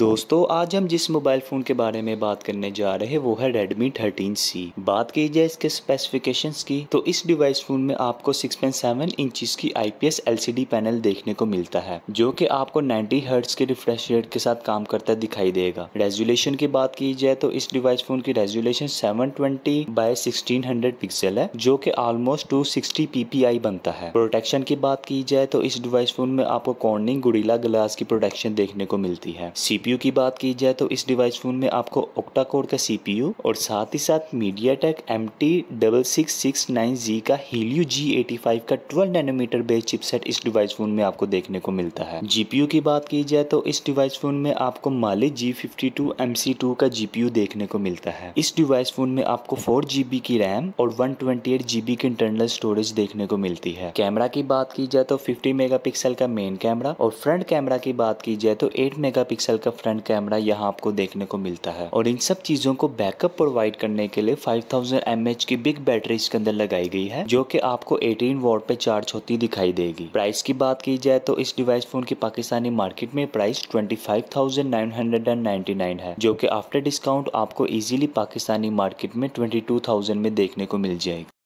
दोस्तों आज हम जिस मोबाइल फ़ोन के बारे में बात करने जा रहे हैं वो है Redmi 13C बात की जाए इसके स्पेसिफिकेशंस की तो इस डिवाइस फ़ोन में आपको 6.7 इंचेस की IPS LCD पैनल देखने को मिलता है जो कि आपको 90 हर्ट्ज़ के रिफ्रेश रेट के साथ काम करता दिखाई देगा रेजोल्यूशन की बात की जाए तो इस डिवाइस फ़ोन की resolution seven twenty by pixel है जो की ऑलमोस्ट टू सिक्सटी बनता है प्रोटेक्शन की बात की जाए तो इस डिवाइस फ़ोन में आपको कॉर्निंग गुड़ीला ग्लास की प्रोटेक्शन देखने को मिलती है सीपीयू की बात की जाए तो इस डिवाइस फ़ोन में आपको ओक्टा कोड का सीपीयू और साथ ही साथ MediaTek M T double six six nine G का हीलियो जी एटी फाइव का ट्वेल्व नैनोमीटर बेस चिपसेट इस डिवाइस फ़ोन में आपको देखने को मिलता है जीपीयू की बात की जाए तो इस डिवाइस फ़ोन में आपको Mali G fifty two M C two का जीपीयू देखने को मिलता है इस डिवाइस फ़ोन में आपको फोर जीबी की रैम और वन ट्वेंटी एट जीबी की इंटरनल स्टोरेज देखने को मिलती है कैमरा की बात की जाए तो फिफ्टी मेगा पिक्सल का मेन कैमरा और फ्रंट कैमरा की बात की जाए तो एट मेगा पिक्सल का फ्रंट कैमरा यहाँ आपको देखने को मिलता है और इन सब चीजों को बैकअप प्रोवाइड करने के लिए 5000 थाउजेंड की बिग बैटरी इसके अंदर लगाई गई है जो की आपको 18 वोट पे चार्ज होती दिखाई देगी प्राइस की बात की जाए तो इस डिवाइस फोन की पाकिस्तानी मार्केट में प्राइस ट्वेंटी है जो की आफ्टर डिस्काउंट आपको इजिली पाकिस्तानी मार्केट में ट्वेंटी में देखने को मिल जाएगी